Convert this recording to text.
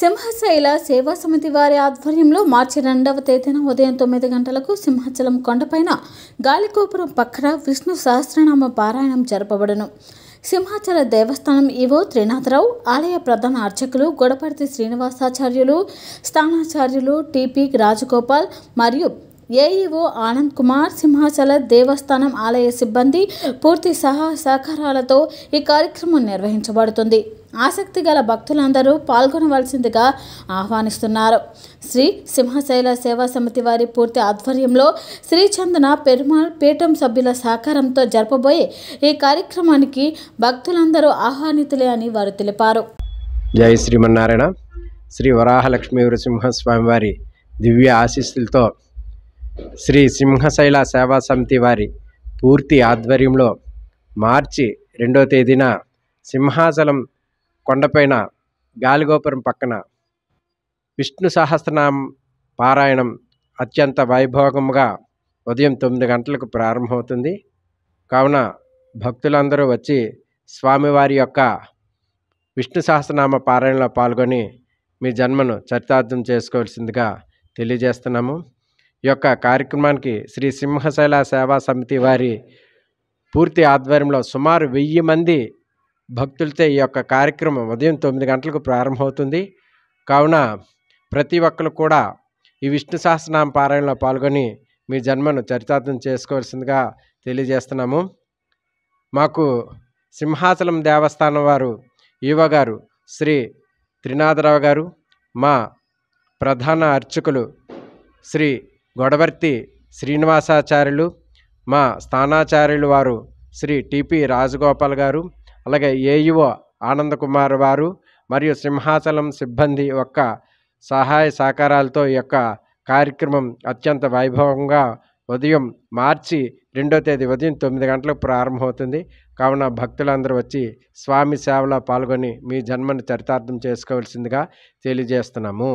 సింహశైల సేవా సమితి వారి ఆధ్వర్యంలో మార్చి రెండవ తేదీన ఉదయం తొమ్మిది గంటలకు సింహాచలం కొండపైన గాలిగోపురం పక్కన విష్ణు సహస్రనామ పారాయణం జరపబడను సింహాచల దేవస్థానం ఈవో త్రినాథరావు ఆలయ ప్రధాన అర్చకులు గొడపర్తి శ్రీనివాసాచార్యులు స్థానాచార్యులు టిపి రాజగోపాల్ మరియు ఏఈఓ ఆనంద్ కుమార్ సింహాచల దేవస్థానం ఆలయ సిబ్బంది పూర్తి సహా సహకారాలతో ఈ కార్యక్రమం నిర్వహించబడుతుంది ఆసక్తి గల భక్తులందరూ పాల్గొనవలసిందిగా ఆహ్వానిస్తున్నారు శ్రీ సింహశైల సేవా సమితి వారి పూర్తి ఆధ్వర్యంలో శ్రీచందన పెరుమాళ్ పీఠం సభ్యుల సహకారంతో జరపబోయే ఈ కార్యక్రమానికి భక్తులందరూ ఆహ్వానితులే అని వారు తెలిపారు జై శ్రీమన్నారాయణ శ్రీ వరాహలక్ష్మీ వృసింహస్వామి వారి దివ్య ఆశీస్సులతో శ్రీ సింహశైల సేవా సమితి వారి పూర్తి ఆధ్వర్యంలో మార్చి రెండో తేదీన సింహాచలం కొండపైన గాలిగోపురం పక్కన విష్ణు సహస్రనామం పారాయణం అత్యంత వైభోగముగా ఉదయం తొమ్మిది గంటలకు ప్రారంభమవుతుంది కావున భక్తులందరూ వచ్చి స్వామివారి యొక్క విష్ణు సహస్రనామ పారాయణలో పాల్గొని మీ జన్మను చరితార్థం చేసుకోవాల్సిందిగా తెలియజేస్తున్నాము ఈ యొక్క కార్యక్రమానికి శ్రీ సింహశైల సేవా సమితి వారి పూర్తి ఆధ్వర్యంలో సుమారు వెయ్యి మంది భక్తులతో ఈ యొక్క కార్యక్రమం ఉదయం తొమ్మిది గంటలకు ప్రారంభమవుతుంది కావున ప్రతి ఒక్కరు కూడా ఈ విష్ణు సహస్రనామ పారాయణలో పాల్గొని మీ జన్మను చరితార్థం చేసుకోవాల్సిందిగా తెలియజేస్తున్నాము మాకు సింహాచలం దేవస్థానం వారు యువగారు గారు శ్రీ త్రినాథరావు గారు మా ప్రధాన అర్చకులు శ్రీ గొడవర్తి శ్రీనివాసాచార్యులు మా స్థానాచార్యులు వారు శ్రీ టిపి రాజగోపాల్ గారు అలాగే ఏయువో ఆనంద్ కుమార్ వారు మరియు సింహాచలం సిబ్బంది యొక్క సహాయ సహకారాలతో ఈ యొక్క కార్యక్రమం అత్యంత వైభవంగా ఉదయం మార్చి రెండో తేదీ ఉదయం తొమ్మిది గంటలకు ప్రారంభమవుతుంది కావున భక్తులందరూ వచ్చి స్వామి సేవలో పాల్గొని మీ జన్మను చరితార్థం చేసుకోవాల్సిందిగా తెలియజేస్తున్నాము